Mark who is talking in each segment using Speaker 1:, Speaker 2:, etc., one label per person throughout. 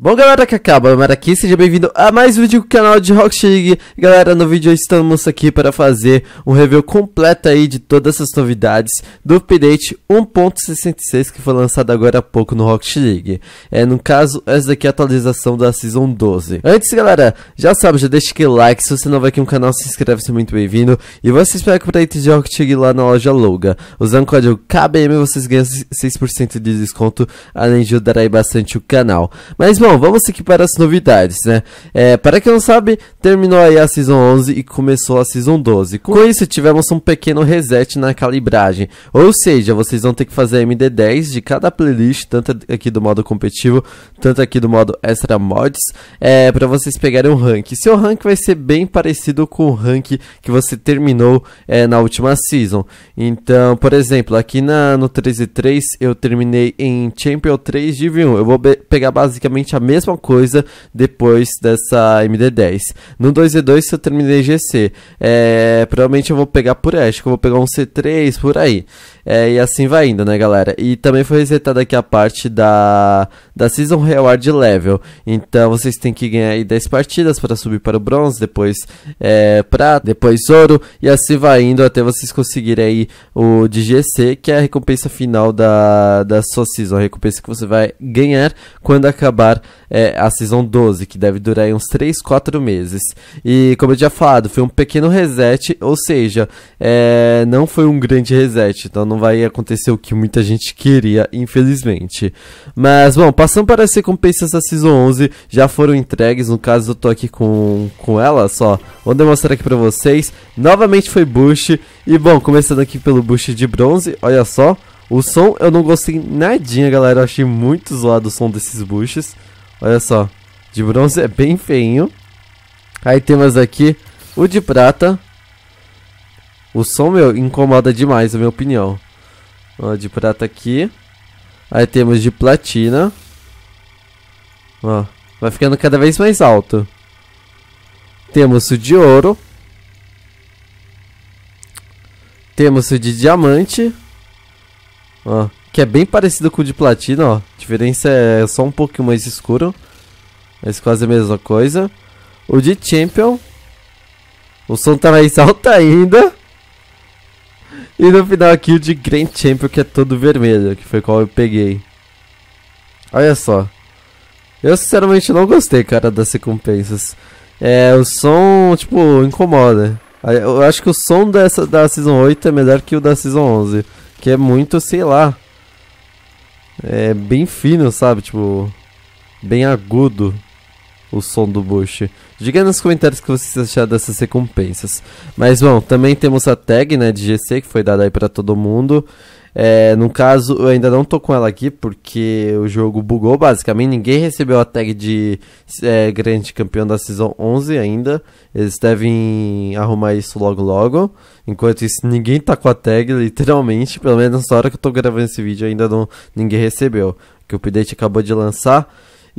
Speaker 1: Bom galera que acaba, é Mara aqui, seja bem-vindo a mais um vídeo do canal de Rock League Galera, no vídeo estamos aqui para fazer um review completo aí de todas as novidades do update 1.66 que foi lançado agora há pouco no Rock League É, no caso, essa daqui é a atualização da Season 12 Antes galera, já sabe, já deixa aquele like, se você não vai aqui no canal, se inscreve, seja muito bem-vindo E você espera que o update de Rock League lá na loja Loga Usando o código KBM vocês ganham 6% de desconto, além de ajudar aí bastante o canal Mas bom, Bom, vamos seguir para as novidades, né? É, para quem não sabe, terminou aí a Season 11 e começou a Season 12. Com isso, tivemos um pequeno reset na calibragem. Ou seja, vocês vão ter que fazer MD10 de cada playlist, tanto aqui do modo competitivo, tanto aqui do modo extra mods, é, para vocês pegarem um rank. Seu rank vai ser bem parecido com o rank que você terminou é, na última Season. Então, por exemplo, aqui na, no 13.3 eu terminei em Champion 3 Div 1. Eu vou pegar basicamente a a mesma coisa depois dessa MD10. No 2 e 2 eu terminei GC. É, provavelmente eu vou pegar por Ash, eu vou pegar um C3 por aí. É, e assim vai indo, né, galera? E também foi resetada aqui a parte da, da Season Reward Level. Então vocês têm que ganhar aí 10 partidas para subir para o bronze, depois é, prata, depois ouro, e assim vai indo até vocês conseguirem aí o de GC, que é a recompensa final da, da sua Season. A recompensa que você vai ganhar quando acabar é, a Season 12, que deve durar aí uns 3, 4 meses. E como eu já falado, foi um pequeno reset, ou seja, é, não foi um grande reset, então não vai acontecer o que muita gente queria, infelizmente. Mas, bom, passando para as recompensas da Season 11, já foram entregues, no caso eu tô aqui com, com ela só. Vou demonstrar aqui para vocês. Novamente foi Bush, e bom, começando aqui pelo Bush de bronze, olha só. O som eu não gostei nadinha, galera, eu achei muito zoado o som desses Bushes. Olha só, de bronze é bem feinho. Aí temos aqui o de prata. O som, meu, incomoda demais, na minha opinião. Ó, de prata aqui. Aí temos de platina. Ó, vai ficando cada vez mais alto. Temos o de ouro. Temos o de diamante. Ó, que é bem parecido com o de platina, ó. A diferença é só um pouquinho mais escuro. Mas é quase a mesma coisa. O de champion. O som tá mais alto ainda. E no final aqui o de Grand Champion, que é todo vermelho, que foi qual eu peguei. Olha só. Eu sinceramente não gostei, cara, das recompensas. É, o som, tipo, incomoda. Eu acho que o som dessa, da Season 8 é melhor que o da Season 11. Que é muito, sei lá. É bem fino, sabe? Tipo, bem agudo o som do Bush. Diga nos comentários o que vocês acharam dessas recompensas. Mas bom, também temos a tag né, de GC que foi dada aí para todo mundo. É, no caso, eu ainda não tô com ela aqui porque o jogo bugou basicamente. Ninguém recebeu a tag de é, grande campeão da Season 11 ainda. Eles devem arrumar isso logo logo. Enquanto isso, ninguém tá com a tag, literalmente. Pelo menos na hora que eu tô gravando esse vídeo, ainda não, ninguém recebeu. Que o update acabou de lançar.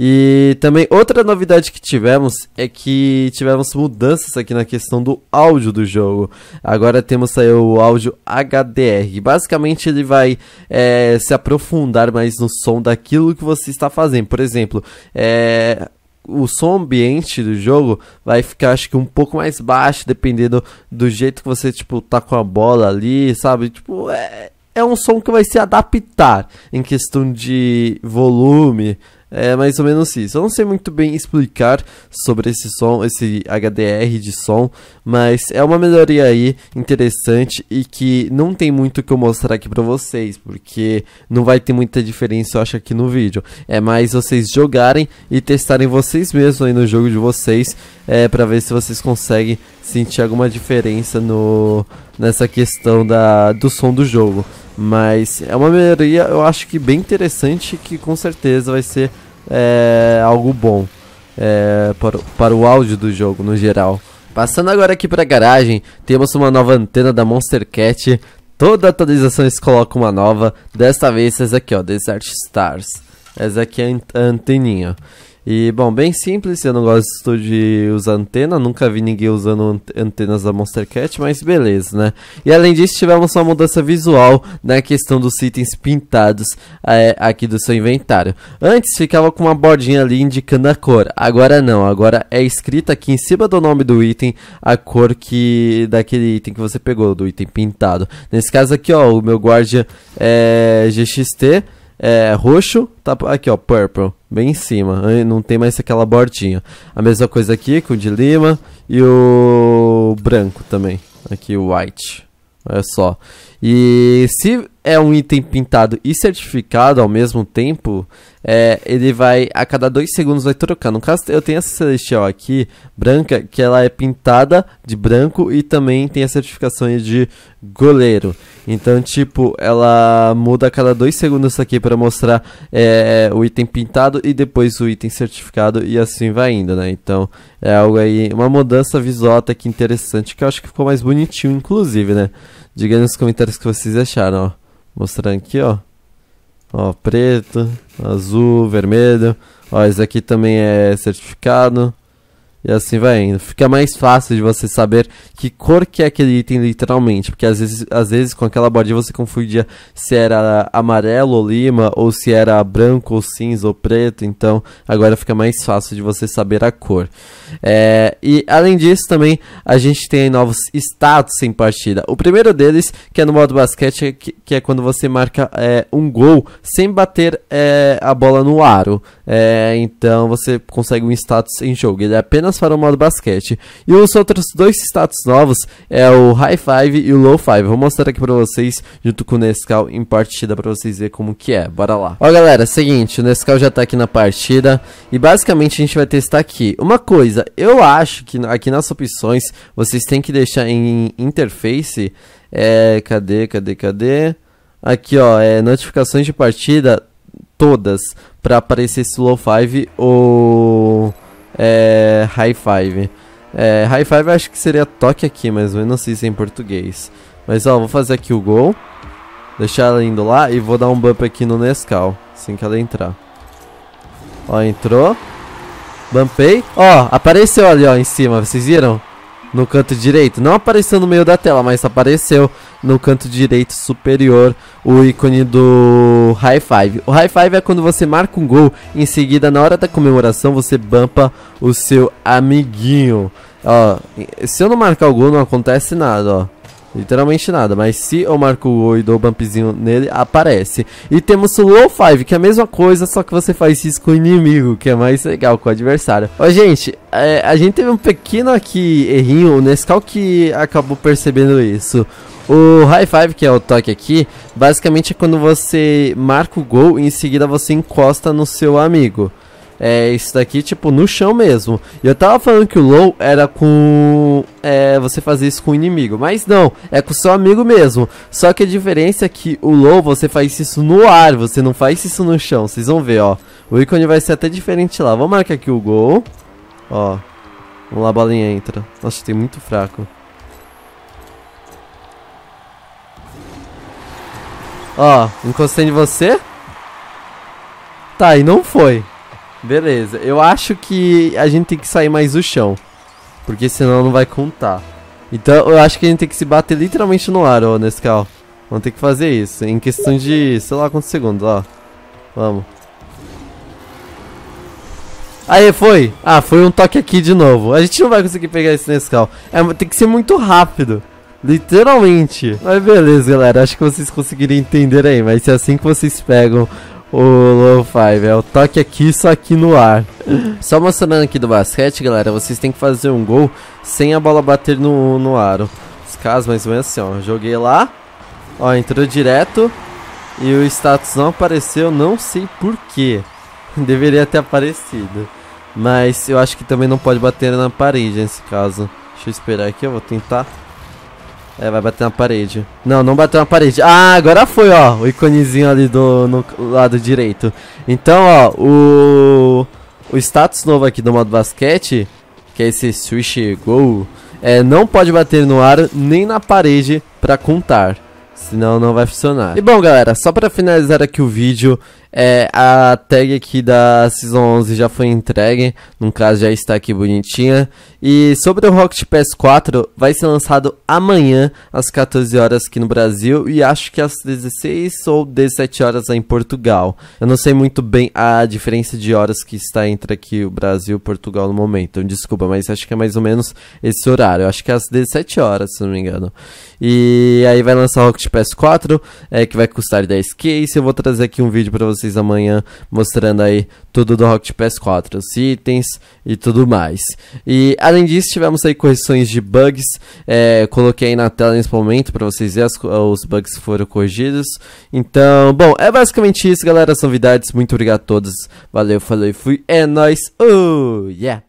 Speaker 1: E também outra novidade que tivemos é que tivemos mudanças aqui na questão do áudio do jogo. Agora temos aí o áudio HDR. Basicamente ele vai é, se aprofundar mais no som daquilo que você está fazendo. Por exemplo, é, o som ambiente do jogo vai ficar, acho que, um pouco mais baixo, dependendo do jeito que você, tipo, tá com a bola ali, sabe? Tipo, é, é um som que vai se adaptar em questão de volume, é mais ou menos isso. Eu não sei muito bem explicar sobre esse som, esse HDR de som, mas é uma melhoria aí interessante e que não tem muito que eu mostrar aqui pra vocês, porque não vai ter muita diferença, eu acho, aqui no vídeo. É mais vocês jogarem e testarem vocês mesmos aí no jogo de vocês, é, pra ver se vocês conseguem sentir alguma diferença no, nessa questão da, do som do jogo. Mas é uma melhoria, eu acho que bem interessante, que com certeza vai ser é, algo bom é, para, para o áudio do jogo no geral. Passando agora aqui para a garagem, temos uma nova antena da Monster Cat. Toda atualização eles colocam uma nova. Desta vez essa aqui, ó, Desert Stars. Essa aqui é a anteninha. Ó. E, bom, bem simples, eu não gosto de usar antena, nunca vi ninguém usando antenas da Monster Cat, mas beleza, né? E além disso, tivemos uma mudança visual na questão dos itens pintados é, aqui do seu inventário. Antes ficava com uma bordinha ali indicando a cor, agora não, agora é escrita aqui em cima do nome do item a cor que daquele item que você pegou, do item pintado. Nesse caso aqui, ó, o meu Guardia é eh, GXT, é eh, roxo, tá aqui ó, purple bem em cima, não tem mais aquela bordinha. A mesma coisa aqui com o de lima e o branco também, aqui o white. Olha só. E se é um item pintado e certificado ao mesmo tempo, é, ele vai a cada dois segundos vai trocar. No caso, eu tenho essa celestial aqui, branca, que ela é pintada de branco e também tem a certificação de goleiro. Então, tipo, ela muda a cada dois segundos aqui para mostrar é, o item pintado e depois o item certificado e assim vai indo, né? Então, é algo aí, uma mudança visual até que interessante, que eu acho que ficou mais bonitinho, inclusive, né? Diga aí nos comentários o que vocês acharam, ó. Mostrando aqui, ó. Ó, preto, azul, vermelho. Ó, esse aqui também é certificado. E assim vai indo. Fica mais fácil de você saber que cor que é aquele item literalmente. Porque às vezes, às vezes com aquela bordinha você confundia se era amarelo ou lima, ou se era branco ou cinza ou preto. Então agora fica mais fácil de você saber a cor. É, e além disso também a gente tem novos status em partida. O primeiro deles, que é no modo basquete, é que, que é quando você marca é, um gol sem bater é, a bola no aro. É, então você consegue um status em jogo. Ele é apenas apenas para o modo basquete. E os outros dois status novos é o High Five e o Low Five. Vou mostrar aqui para vocês, junto com o Nescau, em partida para vocês verem como que é. Bora lá. Ó galera, seguinte, o Nescau já está aqui na partida e basicamente a gente vai testar aqui. Uma coisa, eu acho que aqui nas opções vocês têm que deixar em interface, é, cadê, cadê, cadê? Aqui ó, é notificações de partida todas para aparecer esse low 5 ou é, High Five. É, high Five acho que seria toque aqui, mas eu não sei se é em português. Mas ó, vou fazer aqui o gol. Deixar ela indo lá e vou dar um bump aqui no Nescau. Assim que ela entrar. Ó, entrou. Bumpei. Ó, apareceu ali, ó, em cima. Vocês viram? no canto direito. Não apareceu no meio da tela, mas apareceu no canto direito superior o ícone do high five. O high five é quando você marca um gol, em seguida na hora da comemoração você bampa o seu amiguinho. Ó, se eu não marcar o gol não acontece nada, ó. Literalmente nada, mas se eu marco o gol e dou o bumpzinho nele, aparece. E temos o low five, que é a mesma coisa, só que você faz isso com o inimigo, que é mais legal, com o adversário. Ó, gente, é, a gente teve um pequeno aqui errinho, o Nescau que acabou percebendo isso. O high five, que é o toque aqui, basicamente é quando você marca o gol e em seguida você encosta no seu amigo. É isso daqui, tipo, no chão mesmo. E eu tava falando que o low era com. É, você fazer isso com o inimigo. Mas não, é com seu amigo mesmo. Só que a diferença é que o low você faz isso no ar, você não faz isso no chão. Vocês vão ver, ó. O ícone vai ser até diferente lá. Vamos marcar aqui o gol. Ó. Vamos lá, a bolinha entra. Nossa, tem muito fraco. Ó, encostei em você. Tá, e não foi. Beleza, eu acho que a gente tem que sair mais do chão. Porque senão não vai contar. Então eu acho que a gente tem que se bater literalmente no ar, ó, Nescau. Vamos ter que fazer isso, em questão de, sei lá quantos segundos, ó. Vamos. Aí, foi! Ah, foi um toque aqui de novo. A gente não vai conseguir pegar esse Nescau. É, tem que ser muito rápido. Literalmente. Mas beleza, galera. Acho que vocês conseguiram entender aí. Mas é assim que vocês pegam o low five, é o toque aqui, só aqui no ar. Só mostrando aqui do basquete, galera, vocês têm que fazer um gol sem a bola bater no, no aro. Os casos mais ou menos assim, ó, joguei lá, ó, entrou direto e o status não apareceu, não sei porquê. Deveria ter aparecido. Mas eu acho que também não pode bater na parede nesse caso. Deixa eu esperar aqui, eu vou tentar é, vai bater na parede. Não, não bateu na parede. Ah, agora foi, ó. O iconezinho ali do no lado direito. Então, ó, o. O status novo aqui do modo basquete, que é esse switch goal, é não pode bater no ar nem na parede para contar. Senão não vai funcionar. E bom, galera, só para finalizar aqui o vídeo, é, a tag aqui da Season 11 já foi entregue. No caso, já está aqui bonitinha. E sobre o Rocket ps 4, vai ser lançado amanhã às 14 horas aqui no Brasil e acho que às 16 ou 17 horas em Portugal. Eu não sei muito bem a diferença de horas que está entre aqui o Brasil e Portugal no momento. Então desculpa, mas acho que é mais ou menos esse horário. Acho que é às 17 horas, se não me engano. E aí vai lançar o Rocket ps 4, é, que vai custar 10k. E eu vou trazer aqui um vídeo para vocês amanhã mostrando aí tudo do Rocket ps 4, os itens e tudo mais. E a Além disso, tivemos aí correções de bugs. É, coloquei aí na tela nesse momento para vocês verem ah, os bugs que foram corrigidos. Então, bom, é basicamente isso, galera. São novidades. Muito obrigado a todos. Valeu, falou e fui. É nóis. Oh, yeah.